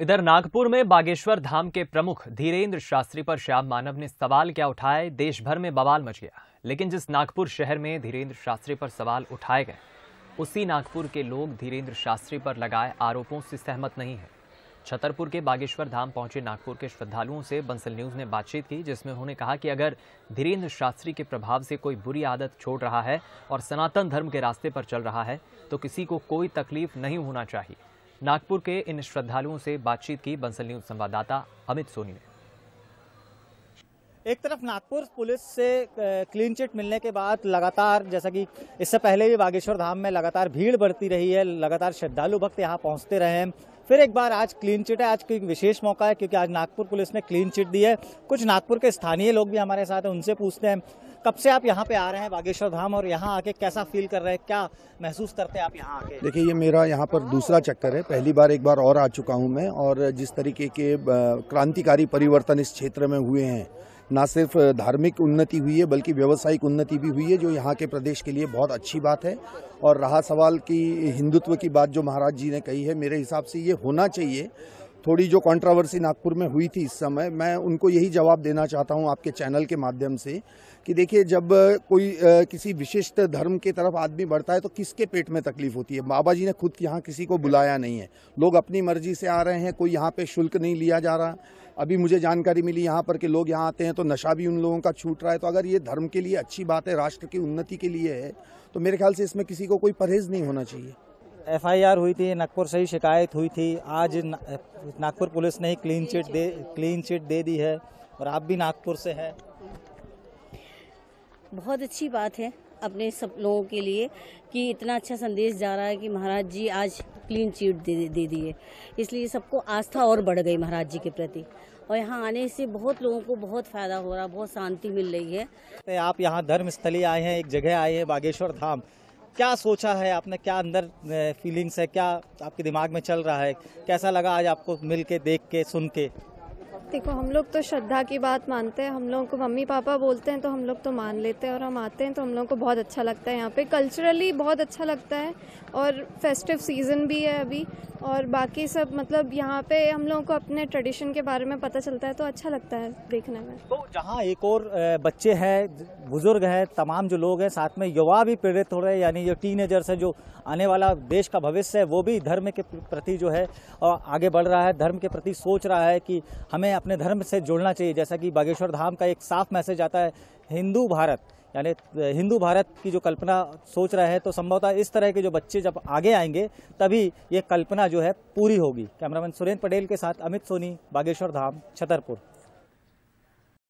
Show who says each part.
Speaker 1: इधर नागपुर में बागेश्वर धाम के प्रमुख धीरेन्द्र शास्त्री पर श्याम मानव ने सवाल क्या उठाए देश भर में बवाल मच गया लेकिन जिस नागपुर शहर में धीरेन्द्र शास्त्री पर सवाल उठाए गए उसी नागपुर के लोग धीरेन्द्र शास्त्री पर लगाए आरोपों से सहमत नहीं है छतरपुर के बागेश्वर धाम पहुंचे नागपुर के श्रद्धालुओं से बंसल न्यूज ने बातचीत की जिसमें उन्होंने कहा कि अगर धीरेन्द्र शास्त्री के प्रभाव से कोई बुरी आदत छोड़ रहा है और सनातन धर्म के रास्ते पर चल रहा है तो किसी को कोई तकलीफ नहीं होना चाहिए नागपुर के इन श्रद्धालुओं से बातचीत की बंसल न्यूज संवाददाता अमित सोनी ने
Speaker 2: एक तरफ नागपुर पुलिस से क्लीन चिट मिलने के बाद लगातार जैसा कि इससे पहले भी बागेश्वर धाम में लगातार भीड़ बढ़ती रही है लगातार श्रद्धालु भक्त यहाँ पहुँचते रहे हैं फिर एक बार आज क्लीन चिट है आज कोई विशेष मौका है क्योंकि आज नागपुर पुलिस ने क्लीन चिट दी है कुछ नागपुर के स्थानीय लोग भी हमारे साथ हैं उनसे पूछते हैं कब से आप यहाँ पे आ रहे हैं बागेश्वर धाम और यहाँ आके कैसा फील कर रहे हैं क्या महसूस करते हैं आप यहाँ
Speaker 3: आके देखिए ये मेरा यहाँ पर दूसरा चक्कर है पहली बार एक बार और आ चुका हूँ मैं और जिस तरीके के क्रांतिकारी परिवर्तन इस क्षेत्र में हुए हैं ना सिर्फ धार्मिक उन्नति हुई है बल्कि व्यवसायिक उन्नति भी हुई है जो यहाँ के प्रदेश के लिए बहुत अच्छी बात है और रहा सवाल की हिंदुत्व की बात जो महाराज जी ने कही है मेरे हिसाब से ये होना चाहिए थोड़ी जो कंट्रोवर्सी नागपुर में हुई थी इस समय मैं उनको यही जवाब देना चाहता हूं आपके चैनल के माध्यम से कि देखिए जब कोई किसी विशिष्ट धर्म के तरफ आदमी बढ़ता है तो किसके पेट में तकलीफ होती है बाबा जी ने खुद यहाँ किसी को बुलाया नहीं है लोग अपनी मर्जी से आ रहे हैं कोई यहाँ पे शुल्क नहीं लिया जा रहा अभी मुझे जानकारी मिली यहाँ पर कि लोग यहाँ आते हैं तो नशा भी उन लोगों का छूट रहा है तो अगर ये धर्म के लिए अच्छी बात है राष्ट्र की उन्नति के लिए है तो मेरे ख्याल से इसमें किसी को कोई परहेज़ नहीं होना चाहिए
Speaker 2: एफआईआर हुई थी नागपुर से ही शिकायत हुई थी आज नागपुर पुलिस ने ही क्लीन चिट दे क्लीन चिट दे दी है और आप भी नागपुर से हैं
Speaker 3: बहुत अच्छी बात है अपने सब लोगों के लिए कि इतना अच्छा संदेश जा रहा है कि महाराज जी आज क्लीन चिट दे दे दिए इसलिए सबको आस्था और बढ़ गई महाराज जी के प्रति और यहाँ आने से बहुत लोगों को बहुत फ़ायदा हो रहा बहुत शांति मिल रही
Speaker 2: है आप यहाँ धर्म स्थली आए हैं एक जगह आए हैं बागेश्वर धाम क्या सोचा है आपने क्या अंदर फीलिंग्स है क्या आपके दिमाग में चल रहा है कैसा लगा आज आपको मिल के देख के सुन के
Speaker 4: देखो हम लोग तो श्रद्धा की बात मानते हैं हम लोगों को मम्मी पापा बोलते हैं तो हम लोग तो मान लेते हैं और हम आते हैं तो हम लोगों को बहुत अच्छा लगता है यहाँ पे कल्चरली बहुत अच्छा लगता है और फेस्टिव सीजन भी है अभी और बाकी सब मतलब यहाँ पे हम लोगों को अपने ट्रेडिशन के बारे में पता चलता है तो अच्छा लगता है देखने में तो
Speaker 2: जहाँ एक और बच्चे हैं बुजुर्ग हैं तमाम जो लोग हैं साथ में युवा भी प्रेरित हो रहे हैं यानी जो टीनेजर्स हैं जो आने वाला देश का भविष्य है वो भी धर्म के प्रति जो है आगे बढ़ रहा है धर्म के प्रति सोच रहा है कि हमें अपने धर्म से जुड़ना चाहिए जैसा कि बागेश्वर धाम का एक साफ मैसेज आता है हिंदू भारत यानी हिंदू भारत की जो कल्पना सोच रहे हैं तो संभवतः इस तरह के जो बच्चे जब आगे आएंगे तभी ये कल्पना जो है पूरी होगी कैमरामैन सुरेंद्र पटेल के साथ अमित सोनी बागेश्वर धाम छतरपुर